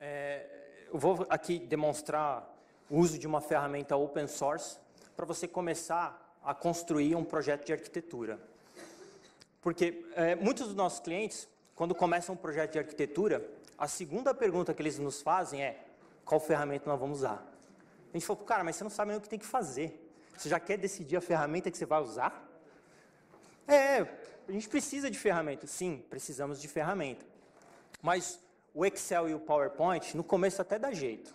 É, eu vou aqui demonstrar o uso de uma ferramenta open source para você começar a construir um projeto de arquitetura. Porque é, muitos dos nossos clientes, quando começam um projeto de arquitetura, a segunda pergunta que eles nos fazem é qual ferramenta nós vamos usar. A gente falou, cara, mas você não sabe nem o que tem que fazer. Você já quer decidir a ferramenta que você vai usar? É, a gente precisa de ferramenta. Sim, precisamos de ferramenta. Mas o Excel e o PowerPoint, no começo até dá jeito,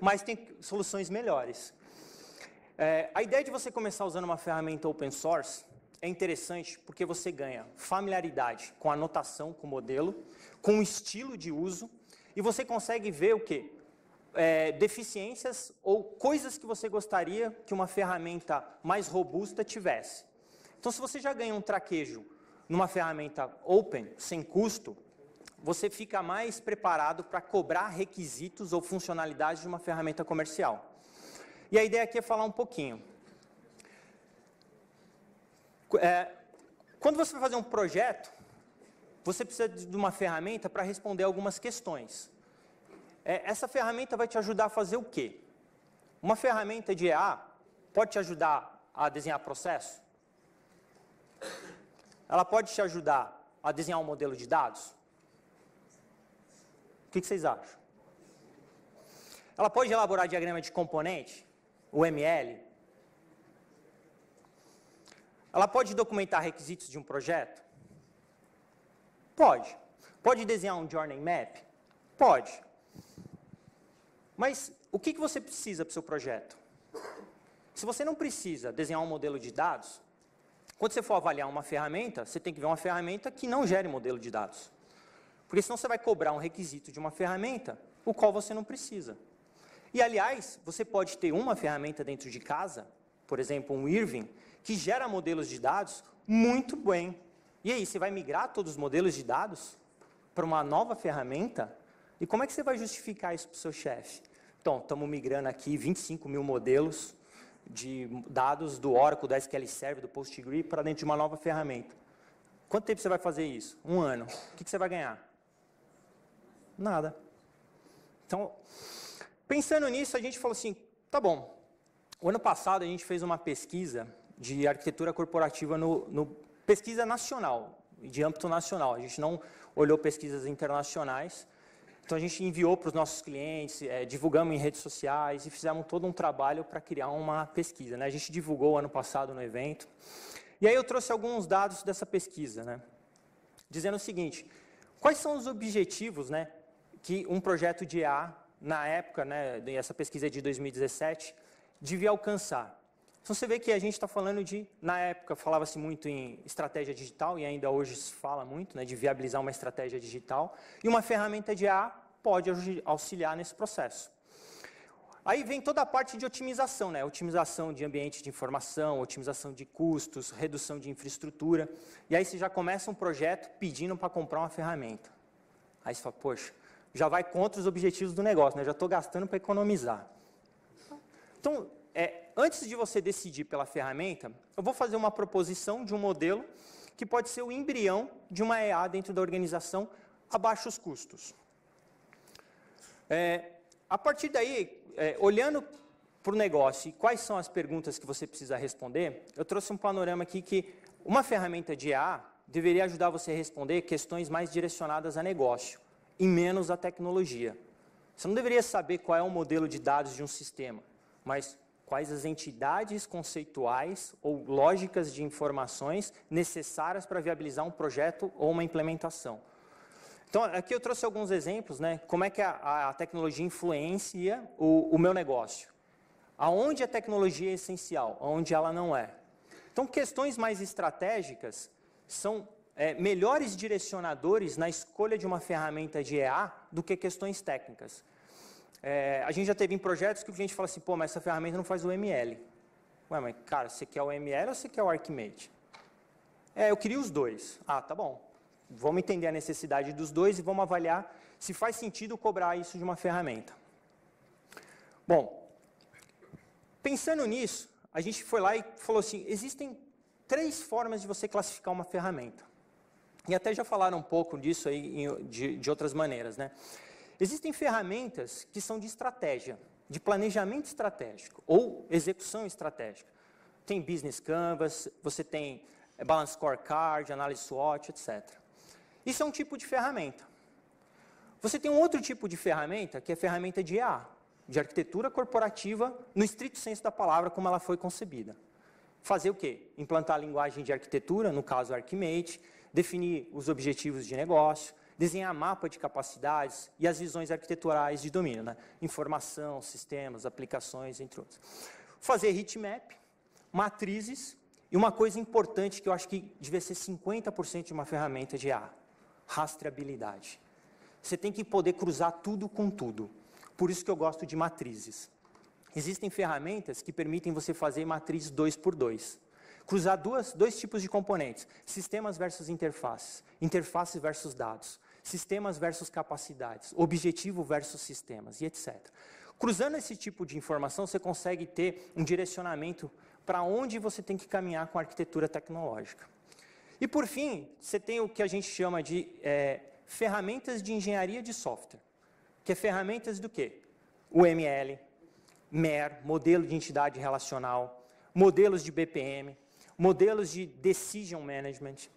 mas tem soluções melhores. É, a ideia de você começar usando uma ferramenta open source é interessante porque você ganha familiaridade com a anotação, com o modelo, com o estilo de uso e você consegue ver o que? É, deficiências ou coisas que você gostaria que uma ferramenta mais robusta tivesse. Então, se você já ganha um traquejo numa ferramenta open, sem custo, você fica mais preparado para cobrar requisitos ou funcionalidades de uma ferramenta comercial. E a ideia aqui é falar um pouquinho. É, quando você vai fazer um projeto, você precisa de uma ferramenta para responder algumas questões. É, essa ferramenta vai te ajudar a fazer o quê? Uma ferramenta de EA pode te ajudar a desenhar processo? Ela pode te ajudar a desenhar um modelo de dados? que, que vocês acham? Ela pode elaborar diagrama de componente, o ML? Ela pode documentar requisitos de um projeto? Pode. Pode desenhar um journey map? Pode. Mas o que, que você precisa para o seu projeto? Se você não precisa desenhar um modelo de dados, quando você for avaliar uma ferramenta, você tem que ver uma ferramenta que não gere modelo de dados. Porque senão você vai cobrar um requisito de uma ferramenta, o qual você não precisa. E aliás, você pode ter uma ferramenta dentro de casa, por exemplo, um Irving, que gera modelos de dados muito bem. E aí, você vai migrar todos os modelos de dados para uma nova ferramenta? E como é que você vai justificar isso para o seu chefe? Então, estamos migrando aqui 25 mil modelos de dados do Oracle, do SQL Server, do PostgreSQL para dentro de uma nova ferramenta. Quanto tempo você vai fazer isso? Um ano. O que você vai ganhar? Nada. Então, pensando nisso, a gente falou assim: tá bom. O ano passado a gente fez uma pesquisa de arquitetura corporativa no, no pesquisa nacional, de âmbito nacional. A gente não olhou pesquisas internacionais. Então a gente enviou para os nossos clientes, é, divulgamos em redes sociais e fizemos todo um trabalho para criar uma pesquisa. Né? A gente divulgou ano passado no evento. E aí eu trouxe alguns dados dessa pesquisa, né? dizendo o seguinte: quais são os objetivos né, que um projeto de A, na época, né, essa pesquisa é de 2017, devia alcançar. Então você vê que a gente está falando de, na época falava-se muito em estratégia digital e ainda hoje se fala muito né, de viabilizar uma estratégia digital e uma ferramenta de A pode auxiliar nesse processo. Aí vem toda a parte de otimização, né? Otimização de ambiente de informação, otimização de custos, redução de infraestrutura. E aí você já começa um projeto pedindo para comprar uma ferramenta. Aí você fala, poxa, já vai contra os objetivos do negócio, né? já estou gastando para economizar. Então, é, antes de você decidir pela ferramenta, eu vou fazer uma proposição de um modelo que pode ser o embrião de uma EA dentro da organização a baixos custos. É, a partir daí, é, olhando para o negócio e quais são as perguntas que você precisa responder, eu trouxe um panorama aqui que uma ferramenta de EA deveria ajudar você a responder questões mais direcionadas a negócio e menos a tecnologia. Você não deveria saber qual é o modelo de dados de um sistema, mas quais as entidades conceituais ou lógicas de informações necessárias para viabilizar um projeto ou uma implementação. Então, aqui eu trouxe alguns exemplos, né? Como é que a, a tecnologia influencia o, o, meu negócio? Aonde a tecnologia é essencial, aonde ela não é? Então, questões mais estratégicas são é, melhores direcionadores na escolha de uma ferramenta de EA do que questões técnicas. É, a gente já teve em projetos que o cliente fala assim, pô, mas essa ferramenta não faz o ML. Ué, mas cara, você quer o ML ou você quer o Archimate? É, eu queria os dois. Ah, tá bom. Vamos entender a necessidade dos dois e vamos avaliar se faz sentido cobrar isso de uma ferramenta. Bom, pensando nisso, a gente foi lá e falou assim, existem três formas de você classificar uma ferramenta. E até já falaram um pouco disso aí de, de outras maneiras, né? Existem ferramentas que são de estratégia, de planejamento estratégico ou execução estratégica. Tem business canvas, você tem eh, balance scorecard, análise SWOT, etc. Isso é um tipo de ferramenta. Você tem um outro tipo de ferramenta, que é a ferramenta de EA, de arquitetura corporativa, no estrito senso da palavra, como ela foi concebida. Fazer o quê? Implantar a linguagem de arquitetura, no caso Archimate, definir os objetivos de negócio, desenhar mapa de capacidades e as visões arquiteturais de domínio, né? informação, sistemas, aplicações, entre outros. Fazer heatmap, matrizes e uma coisa importante que eu acho que devia ser 50% de uma ferramenta de A, rastreabilidade. Você tem que poder cruzar tudo com tudo. Por isso que eu gosto de matrizes. Existem ferramentas que permitem você fazer matriz 2 por 2 cruzar duas, dois tipos de componentes: sistemas versus interfaces, interfaces versus dados, sistemas versus capacidades, objetivo versus sistemas e etc. Cruzando esse tipo de informação, você consegue ter um direcionamento para onde você tem que caminhar com a arquitetura tecnológica. E por fim, você tem o que a gente chama de é, ferramentas de engenharia de software, que é ferramentas do quê? UML, MER, modelo de entidade relacional, modelos de BPM, modelos de decision management,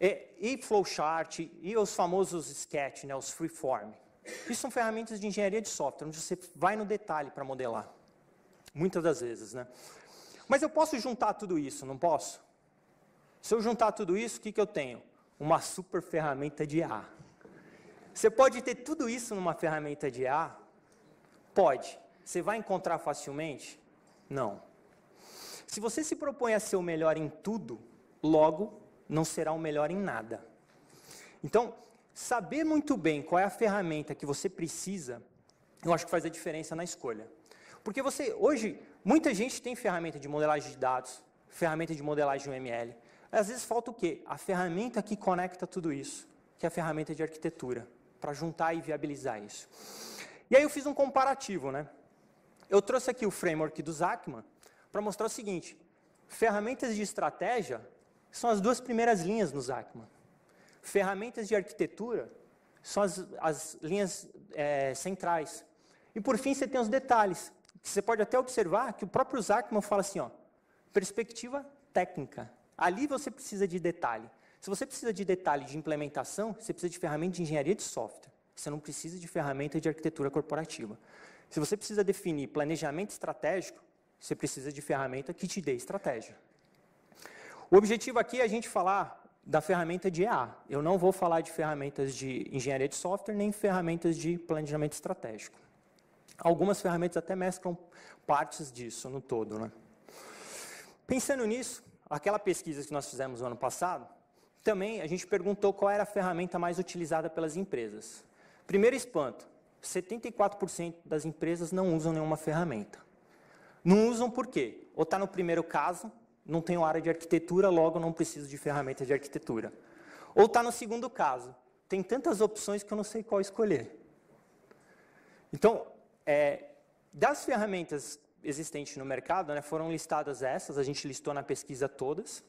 é, e flowchart, e os famosos sketch, né, os freeform. Isso são ferramentas de engenharia de software, onde você vai no detalhe para modelar. Muitas das vezes, né? Mas eu posso juntar tudo isso, não posso? Se eu juntar tudo isso, o que, que eu tenho? Uma super ferramenta de A. Você pode ter tudo isso numa ferramenta de A? Pode. Você vai encontrar facilmente? Não. Se você se propõe a ser o melhor em tudo, logo não será o melhor em nada. Então, saber muito bem qual é a ferramenta que você precisa, eu acho que faz a diferença na escolha. Porque você, hoje, muita gente tem ferramenta de modelagem de dados, ferramenta de modelagem UML. Às vezes falta o quê? A ferramenta que conecta tudo isso, que é a ferramenta de arquitetura, para juntar e viabilizar isso. E aí eu fiz um comparativo, né? Eu trouxe aqui o framework do Zachman, para mostrar o seguinte: ferramentas de estratégia são as duas primeiras linhas no Zachman. Ferramentas de arquitetura são as, as linhas é, centrais. E por fim, você tem os detalhes. Você pode até observar que o próprio Zachman fala assim: ó, perspectiva técnica. Ali você precisa de detalhe. Se você precisa de detalhe de implementação, você precisa de ferramenta de engenharia de software. Você não precisa de ferramenta de arquitetura corporativa. Se você precisa definir planejamento estratégico, você precisa de ferramenta que te dê estratégia. O objetivo aqui é a gente falar da ferramenta de EA. Eu não vou falar de ferramentas de engenharia de software nem ferramentas de planejamento estratégico. Algumas ferramentas até mesclam partes disso no todo. Né? Pensando nisso, aquela pesquisa que nós fizemos no ano passado, também a gente perguntou qual era a ferramenta mais utilizada pelas empresas. Primeiro espanto, 74% das empresas não usam nenhuma ferramenta. Não usam por quê? Ou está no primeiro caso, não tenho área de arquitetura, logo não preciso de ferramentas de arquitetura. Ou está no segundo caso, tem tantas opções que eu não sei qual escolher. Então, é, das ferramentas existentes no mercado, né, foram listadas essas, a gente listou na pesquisa todas.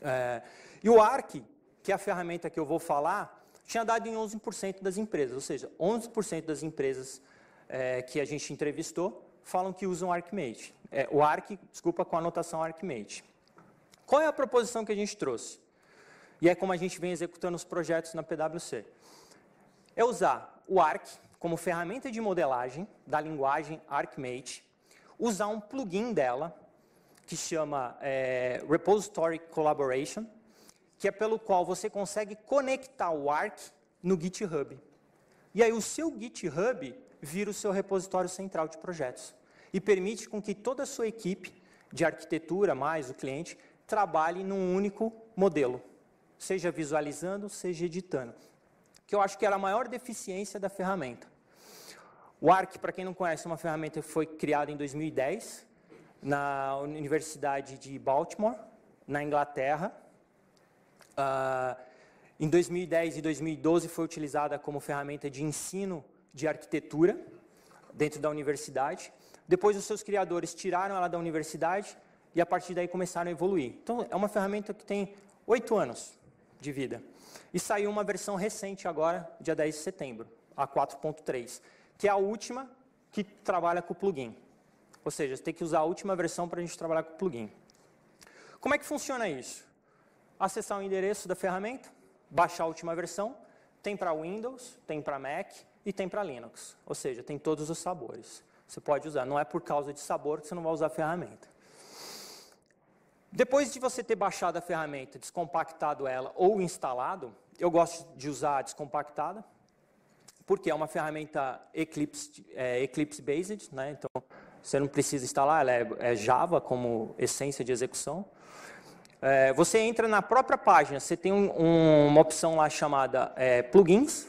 É, e o ARC, que é a ferramenta que eu vou falar, tinha dado em 11% das empresas, ou seja, 11% das empresas é, que a gente entrevistou falam que usam ArcMate. É, o Arc, desculpa, com a anotação ArcMate. Qual é a proposição que a gente trouxe? E é como a gente vem executando os projetos na PwC. É usar o Arc como ferramenta de modelagem da linguagem ArcMate, usar um plugin dela, que chama é, Repository Collaboration, que é pelo qual você consegue conectar o Arc no GitHub. E aí o seu GitHub vira o seu repositório central de projetos e permite com que toda a sua equipe de arquitetura, mais o cliente, trabalhe num único modelo, seja visualizando, seja editando, que eu acho que era a maior deficiência da ferramenta. O ARC, para quem não conhece, é uma ferramenta que foi criada em 2010 na Universidade de Baltimore, na Inglaterra. Uh, em 2010 e 2012 foi utilizada como ferramenta de ensino de arquitetura dentro da universidade. Depois os seus criadores tiraram ela da universidade e a partir daí começaram a evoluir. Então é uma ferramenta que tem oito anos de vida. E saiu uma versão recente agora, dia 10 de setembro, a 4.3, que é a última que trabalha com o plugin. Ou seja, você tem que usar a última versão para a gente trabalhar com o plugin. Como é que funciona isso? Acessar o endereço da ferramenta, baixar a última versão, tem para Windows, tem para Mac, e tem para Linux, ou seja, tem todos os sabores. Você pode usar, não é por causa de sabor que você não vai usar a ferramenta. Depois de você ter baixado a ferramenta, descompactado ela ou instalado, eu gosto de usar a descompactada, porque é uma ferramenta Eclipse, é, Eclipse based, né? então você não precisa instalar, ela é, é Java como essência de execução. É, você entra na própria página, você tem um, um, uma opção lá chamada é, plugins,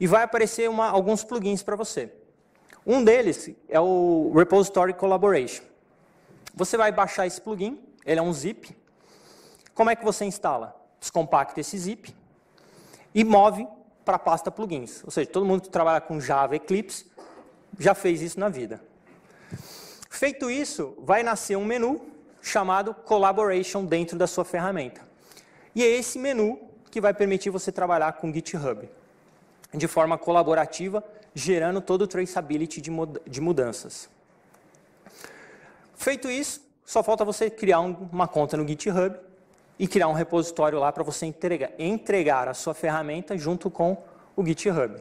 e vai aparecer uma, alguns plugins para você. Um deles é o Repository Collaboration. Você vai baixar esse plugin, ele é um zip. Como é que você instala? Descompacta esse zip e move para a pasta plugins. Ou seja, todo mundo que trabalha com Java Eclipse já fez isso na vida. Feito isso, vai nascer um menu chamado Collaboration dentro da sua ferramenta. E é esse menu que vai permitir você trabalhar com GitHub de forma colaborativa, gerando todo o traceability de mudanças. Feito isso, só falta você criar uma conta no GitHub e criar um repositório lá para você entregar, entregar a sua ferramenta junto com o GitHub.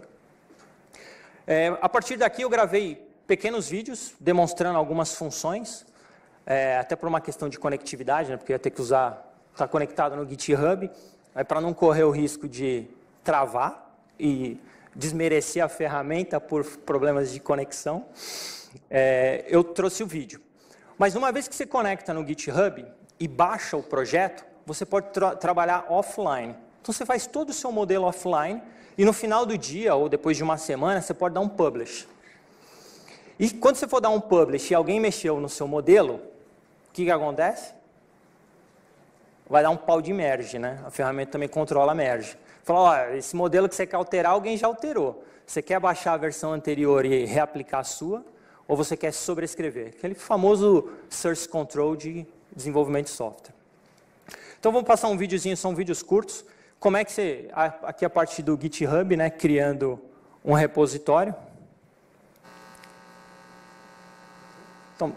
É, a partir daqui eu gravei pequenos vídeos demonstrando algumas funções, é, até por uma questão de conectividade, né, porque ia ter que usar, estar tá conectado no GitHub, é, para não correr o risco de travar e desmerecer a ferramenta por problemas de conexão, é, eu trouxe o vídeo. Mas uma vez que você conecta no GitHub e baixa o projeto, você pode tra trabalhar offline. Então você faz todo o seu modelo offline e no final do dia ou depois de uma semana você pode dar um publish. E quando você for dar um publish e alguém mexeu no seu modelo, o que, que acontece? Vai dar um pau de merge, né? A ferramenta também controla a merge. Falar, ó, esse modelo que você quer alterar, alguém já alterou. Você quer baixar a versão anterior e reaplicar a sua? Ou você quer sobrescrever? Aquele famoso source control de desenvolvimento de software. Então vamos passar um videozinho, são vídeos curtos. Como é que você, aqui a parte do GitHub, né, criando um repositório. Então,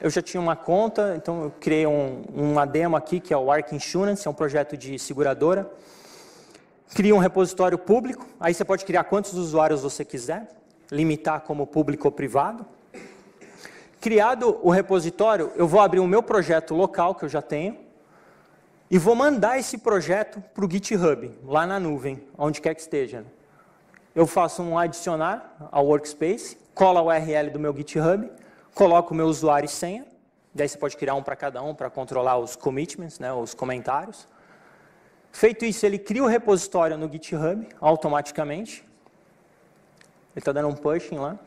eu já tinha uma conta, então eu criei um, uma demo aqui, que é o Arc Insurance, é um projeto de seguradora cria um repositório público, aí você pode criar quantos usuários você quiser, limitar como público ou privado. Criado o repositório, eu vou abrir o meu projeto local que eu já tenho e vou mandar esse projeto para o GitHub, lá na nuvem, onde quer que esteja. Eu faço um adicionar ao workspace, colo a URL do meu GitHub, coloco o meu usuário e senha, daí você pode criar um para cada um para controlar os commitments, né, os comentários. Feito isso, ele cria o repositório no GitHub automaticamente. Ele está dando um pushing lá.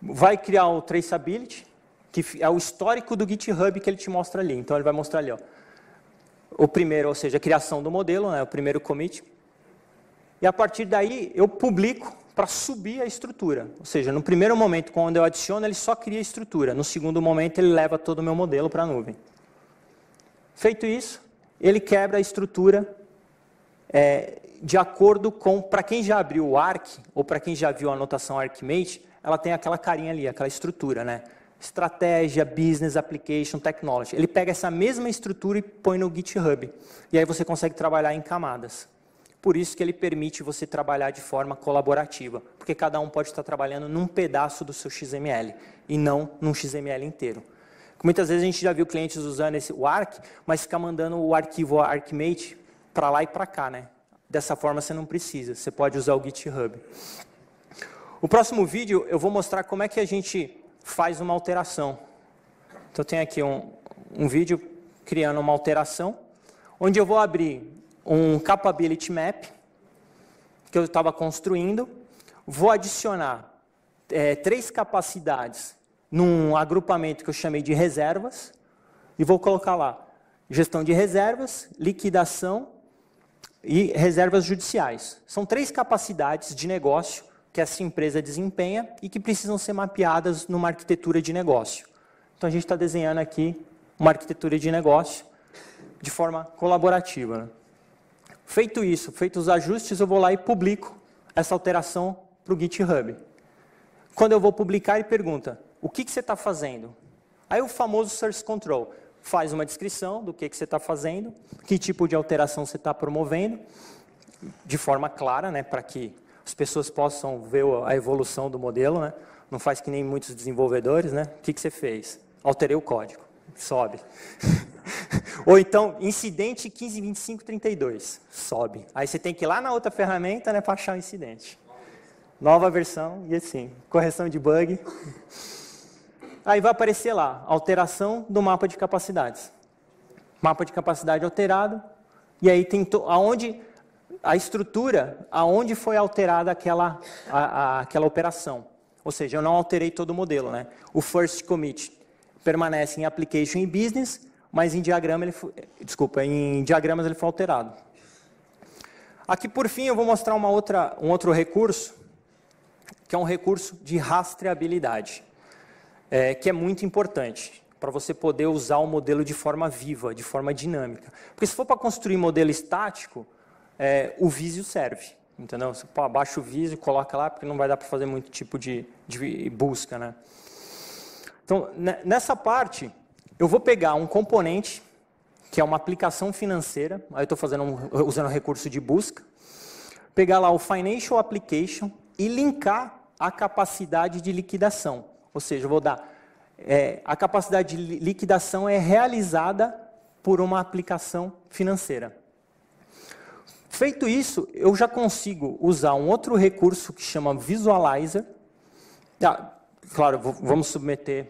Vai criar o traceability, que é o histórico do GitHub que ele te mostra ali. Então ele vai mostrar ali, ó, o primeiro, ou seja, a criação do modelo, né, o primeiro commit. E a partir daí eu publico para subir a estrutura. Ou seja, no primeiro momento, quando eu adiciono, ele só cria a estrutura. No segundo momento, ele leva todo o meu modelo para a nuvem. Feito isso, ele quebra a estrutura é, de acordo com, para quem já abriu o ARC, ou para quem já viu a anotação ArcMate, ela tem aquela carinha ali, aquela estrutura, né? Estratégia, Business Application, Technology. Ele pega essa mesma estrutura e põe no GitHub. E aí você consegue trabalhar em camadas. Por isso que ele permite você trabalhar de forma colaborativa, porque cada um pode estar trabalhando num pedaço do seu XML e não num XML inteiro. Muitas vezes a gente já viu clientes usando esse, o ARC, mas ficar mandando o arquivo ArcMate para lá e para cá, né? Dessa forma você não precisa, você pode usar o GitHub. O próximo vídeo eu vou mostrar como é que a gente faz uma alteração. Então tenho aqui um, um vídeo criando uma alteração, onde eu vou abrir um capability map que eu estava construindo, vou adicionar é, três capacidades num agrupamento que eu chamei de reservas e vou colocar lá gestão de reservas, liquidação e reservas judiciais. São três capacidades de negócio que essa empresa desempenha e que precisam ser mapeadas numa arquitetura de negócio. Então a gente está desenhando aqui uma arquitetura de negócio de forma colaborativa. Né? Feito isso, feitos os ajustes, eu vou lá e publico essa alteração para o GitHub. Quando eu vou publicar, ele pergunta: o que, que você está fazendo? Aí o famoso Source Control faz uma descrição do que, que você está fazendo, que tipo de alteração você está promovendo, de forma clara, né, para que as pessoas possam ver a evolução do modelo. Né? Não faz que nem muitos desenvolvedores, né? O que, que você fez? Alterei o código, sobe. Ou então, incidente 15, 25, 32, sobe. Aí você tem que ir lá na outra ferramenta né, para achar o incidente. Nova versão e assim, correção de bug. Aí vai aparecer lá, alteração do mapa de capacidades. Mapa de capacidade alterado, e aí tem aonde a estrutura, aonde foi alterada aquela, a, a, aquela operação. Ou seja, eu não alterei todo o modelo. Né? O first commit permanece em application e business, mas em diagrama ele foi, desculpa, em diagramas ele foi alterado. Aqui por fim eu vou mostrar uma outra, um outro recurso, que é um recurso de rastreabilidade é, que é muito importante para você poder usar o modelo de forma viva, de forma dinâmica. Porque se for para construir modelo estático, é, o Visio serve, entendeu? Você pô, abaixa o Visio, coloca lá, porque não vai dar para fazer muito tipo de, de busca, né? Então, nessa parte, eu vou pegar um componente, que é uma aplicação financeira, aí eu estou um, usando um recurso de busca, pegar lá o Financial Application e linkar a capacidade de liquidação. Ou seja, vou dar. É, a capacidade de liquidação é realizada por uma aplicação financeira. Feito isso, eu já consigo usar um outro recurso que chama Visualizer. Ah, claro, vamos submeter.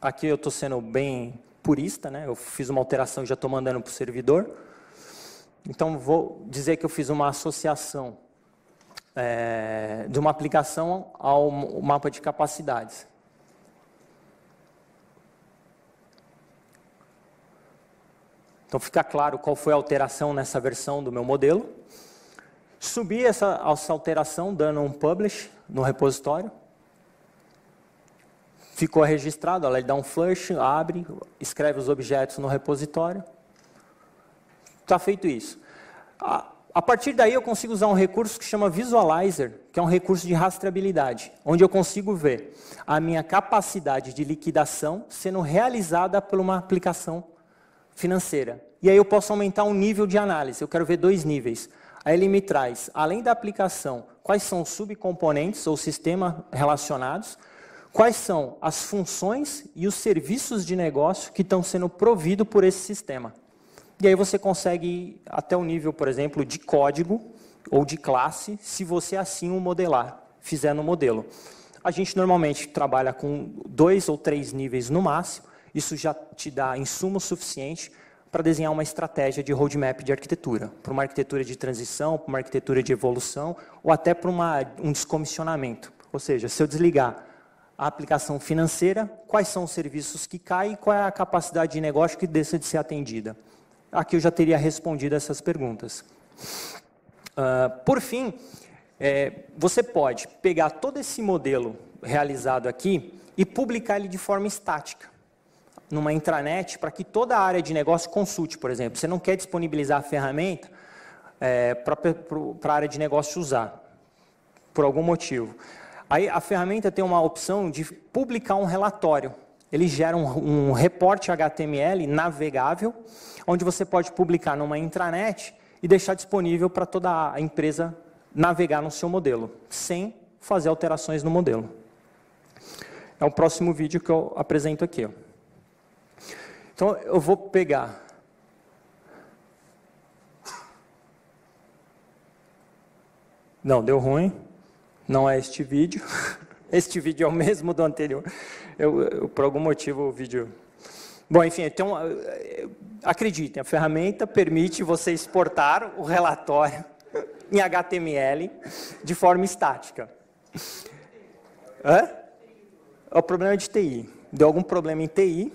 Aqui eu estou sendo bem purista, né? Eu fiz uma alteração e já estou mandando para o servidor. Então, vou dizer que eu fiz uma associação é, de uma aplicação ao mapa de capacidades. Então fica claro qual foi a alteração nessa versão do meu modelo. Subi essa, essa alteração dando um publish no repositório. Ficou registrado, ela dá um flush, abre, escreve os objetos no repositório. Está feito isso. A, a partir daí eu consigo usar um recurso que chama Visualizer, que é um recurso de rastreabilidade, onde eu consigo ver a minha capacidade de liquidação sendo realizada por uma aplicação financeira. E aí eu posso aumentar um nível de análise, eu quero ver dois níveis. Aí ele me traz, além da aplicação, quais são os subcomponentes ou sistema relacionados, quais são as funções e os serviços de negócio que estão sendo providos por esse sistema. E aí você consegue ir até o nível, por exemplo, de código ou de classe, se você assim o modelar, fizer no modelo. A gente normalmente trabalha com dois ou três níveis no máximo, isso já te dá insumo suficiente para desenhar uma estratégia de roadmap de arquitetura, para uma arquitetura de transição, para uma arquitetura de evolução, ou até para um descomissionamento. Ou seja, se eu desligar a aplicação financeira, quais são os serviços que caem e qual é a capacidade de negócio que deixa de ser atendida. Aqui eu já teria respondido essas perguntas. Uh, por fim, é, você pode pegar todo esse modelo realizado aqui e publicar ele de forma estática numa intranet para que toda a área de negócio consulte, por exemplo. Você não quer disponibilizar a ferramenta é, para a área de negócio usar, por algum motivo. Aí a ferramenta tem uma opção de publicar um relatório. Ele gera um, um reporte HTML navegável, onde você pode publicar numa intranet e deixar disponível para toda a empresa navegar no seu modelo, sem fazer alterações no modelo. É o próximo vídeo que eu apresento aqui. Ó. Então eu vou pegar. Não, deu ruim. Não é este vídeo. Este vídeo é o mesmo do anterior. Eu, eu, por algum motivo o vídeo. Bom, enfim, então acreditem, a ferramenta permite você exportar o relatório em HTML de forma estática. Hã? É o problema é de TI. Deu algum problema em TI,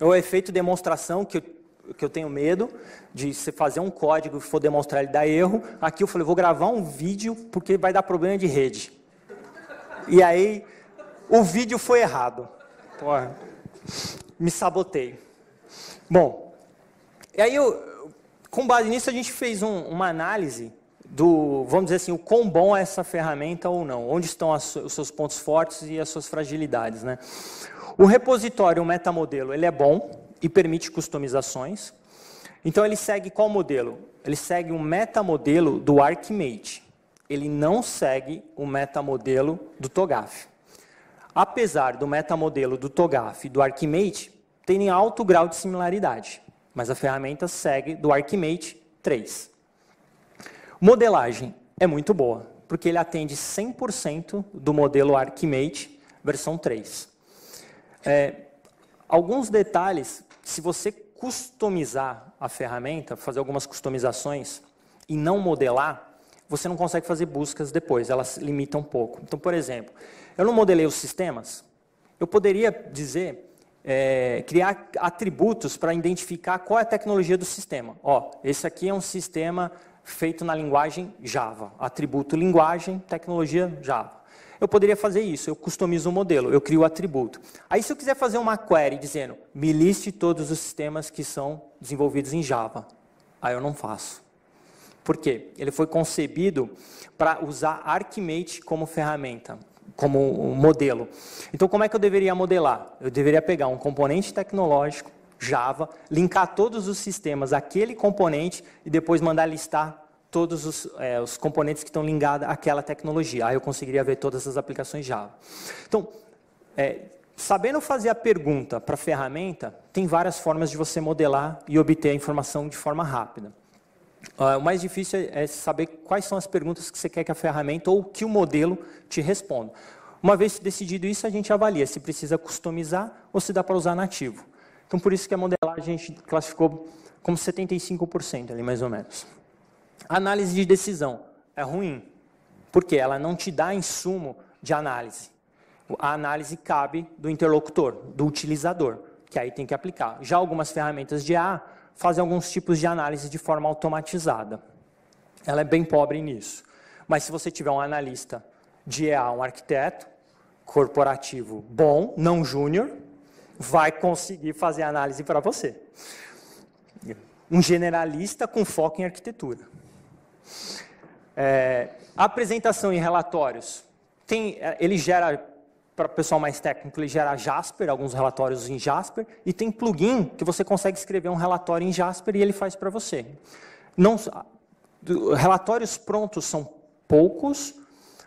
é o efeito demonstração que eu, que eu tenho medo de você fazer um código e for demonstrar ele dá erro. Aqui eu falei, vou gravar um vídeo porque vai dar problema de rede. E aí o vídeo foi errado. Porra, me sabotei. Bom, e aí eu, com base nisso a gente fez um, uma análise do, vamos dizer assim, o quão bom é essa ferramenta ou não, onde estão as, os seus pontos fortes e as suas fragilidades, né? O repositório, o metamodelo, ele é bom e permite customizações. Então ele segue qual modelo? Ele segue um metamodelo do Archimate. Ele não segue o metamodelo do TOGAF. Apesar do metamodelo do TOGAF e do Archimate terem alto grau de similaridade, mas a ferramenta segue do Archimate 3. Modelagem é muito boa, porque ele atende 100% do modelo Archimate versão 3. É, alguns detalhes, se você customizar a ferramenta, fazer algumas customizações e não modelar, você não consegue fazer buscas depois, elas limitam um pouco. Então, por exemplo, eu não modelei os sistemas, eu poderia dizer é, criar atributos para identificar qual é a tecnologia do sistema. Ó, esse aqui é um sistema feito na linguagem Java, atributo linguagem, tecnologia Java eu poderia fazer isso. Eu customizo o modelo, eu crio o atributo. Aí, se eu quiser fazer uma query dizendo, me liste todos os sistemas que são desenvolvidos em Java, aí eu não faço. Por quê? Ele foi concebido para usar Archimate como ferramenta, como modelo. Então, como é que eu deveria modelar? Eu deveria pegar um componente tecnológico, Java, linkar todos os sistemas àquele componente e depois mandar listar todos os, é, os componentes que estão ligados àquela tecnologia. Aí eu conseguiria ver todas as aplicações Java. Então, é, sabendo fazer a pergunta para a ferramenta, tem várias formas de você modelar e obter a informação de forma rápida. Uh, o mais difícil é, é saber quais são as perguntas que você quer que a ferramenta ou que o modelo te responda. Uma vez decidido isso, a gente avalia se precisa customizar ou se dá para usar nativo. Então, por isso que a modelagem a gente classificou como 75% ali, mais ou menos. Análise de decisão é ruim, porque ela não te dá insumo de análise. A análise cabe do interlocutor, do utilizador, que aí tem que aplicar. Já algumas ferramentas de A fazem alguns tipos de análise de forma automatizada. Ela é bem pobre nisso. Mas se você tiver um analista de EA, um arquiteto corporativo bom, não júnior, vai conseguir fazer análise para você. Um generalista com foco em arquitetura. É, apresentação e relatórios. Tem, é, ele gera, para o pessoal mais técnico, ele gera Jasper, alguns relatórios em Jasper, e tem plugin que você consegue escrever um relatório em Jasper e ele faz para você. Não, relatórios prontos são poucos,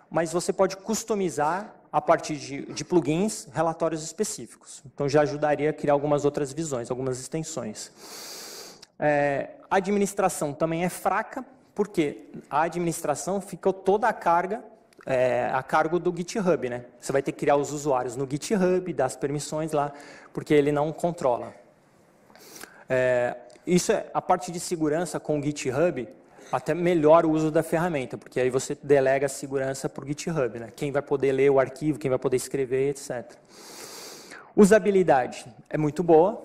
mas você pode customizar a partir de, de, plugins relatórios específicos. Então já ajudaria a criar algumas outras visões, algumas extensões. É, administração também é fraca, porque a administração ficou toda a carga é, a cargo do GitHub, né? Você vai ter que criar os usuários no GitHub, dar as permissões lá, porque ele não controla. É, isso é a parte de segurança com o GitHub até melhora o uso da ferramenta, porque aí você delega a segurança para o GitHub, né? Quem vai poder ler o arquivo, quem vai poder escrever, etc. Usabilidade é muito boa,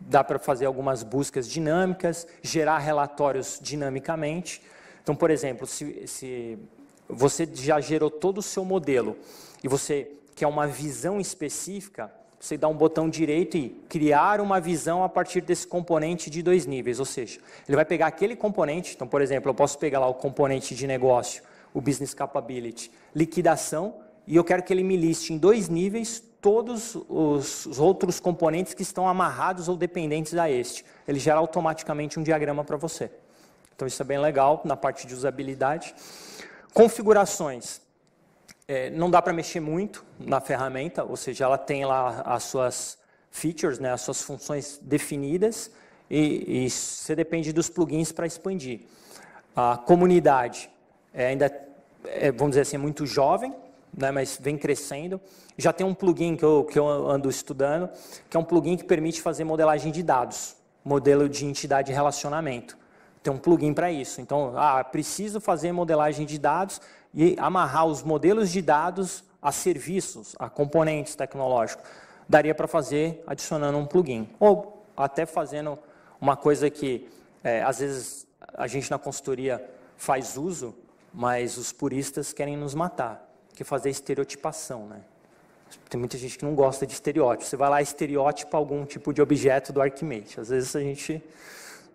dá para fazer algumas buscas dinâmicas, gerar relatórios dinamicamente. Então, por exemplo, se, se você já gerou todo o seu modelo e você quer uma visão específica, você dá um botão direito e criar uma visão a partir desse componente de dois níveis. Ou seja, ele vai pegar aquele componente, então, por exemplo, eu posso pegar lá o componente de negócio, o business capability, liquidação, e eu quero que ele me liste em dois níveis todos os outros componentes que estão amarrados ou dependentes a este. Ele gera automaticamente um diagrama para você. Então isso é bem legal na parte de usabilidade. Configurações. É, não dá para mexer muito na ferramenta, ou seja, ela tem lá as suas features, né, as suas funções definidas, e, e você depende dos plugins para expandir. A comunidade é ainda, é, vamos dizer assim, é muito jovem, né, mas vem crescendo. Já tem um plugin que eu, que eu ando estudando, que é um plugin que permite fazer modelagem de dados, modelo de entidade e relacionamento. Tem um plugin para isso. Então, ah, preciso fazer modelagem de dados e amarrar os modelos de dados a serviços, a componentes tecnológicos. Daria para fazer adicionando um plugin. Ou até fazendo uma coisa que, é, às vezes, a gente na consultoria faz uso, mas os puristas querem nos matar que fazer estereotipação, né? Tem muita gente que não gosta de estereótipo. Você vai lá e estereótipa algum tipo de objeto do Arquimedes. Às vezes a gente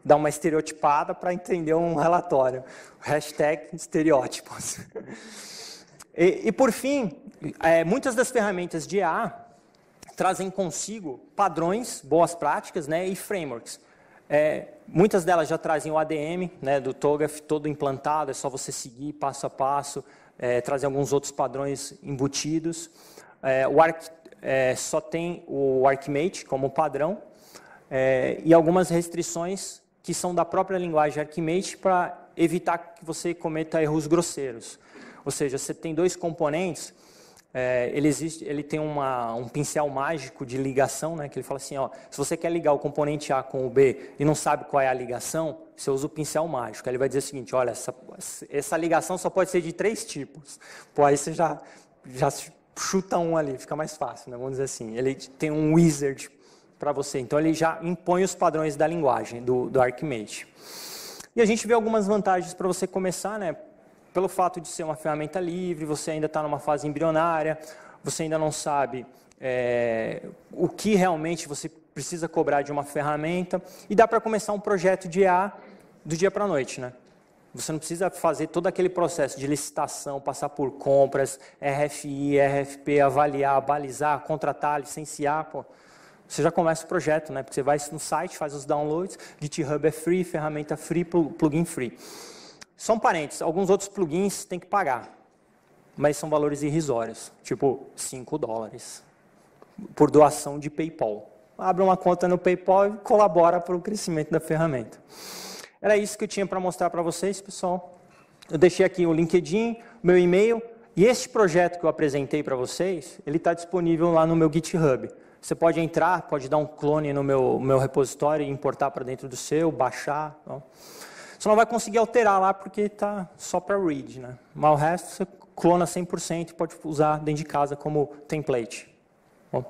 dá uma estereotipada para entender um relatório. Hashtag estereótipos. E, e por fim, é, muitas das ferramentas de IA trazem consigo padrões, boas práticas né, e frameworks. É, muitas delas já trazem o ADM né, do TOGAF todo implantado, é só você seguir passo a passo é, alguns outros padrões embutidos. É, o Arc é, só tem o ArcMate como padrão é, e algumas restrições que são da própria linguagem ArcMate para evitar que você cometa erros grosseiros. Ou seja, você tem dois componentes é, ele, existe, ele tem uma, um pincel mágico de ligação, né, que ele fala assim, ó, se você quer ligar o componente A com o B e não sabe qual é a ligação, você usa o pincel mágico. Aí ele vai dizer o seguinte, olha, essa, essa ligação só pode ser de três tipos. Pô, aí você já, já chuta um ali, fica mais fácil, né, vamos dizer assim. Ele tem um wizard para você, então ele já impõe os padrões da linguagem, do, do ArcMate. E a gente vê algumas vantagens para você começar, né, pelo fato de ser uma ferramenta livre, você ainda está numa fase embrionária, você ainda não sabe é, o que realmente você precisa cobrar de uma ferramenta e dá para começar um projeto de A do dia para a noite, né? Você não precisa fazer todo aquele processo de licitação, passar por compras, RFI, RFP, avaliar, balizar, contratar, licenciar, pô. Você já começa o projeto, né? Porque você vai no site, faz os downloads, GitHub é free, ferramenta free, plugin free. São parentes, alguns outros plugins tem que pagar, mas são valores irrisórios, tipo 5 dólares por doação de PayPal. Abre uma conta no PayPal e colabora para o crescimento da ferramenta. Era isso que eu tinha para mostrar para vocês, pessoal. Eu deixei aqui o LinkedIn, meu e-mail, e este projeto que eu apresentei para vocês, ele está disponível lá no meu GitHub. Você pode entrar, pode dar um clone no meu, meu repositório e importar para dentro do seu, baixar. Então. Você não vai conseguir alterar lá porque está só para read. Né? Mas o resto você clona 100% e pode usar dentro de casa como template. Bom.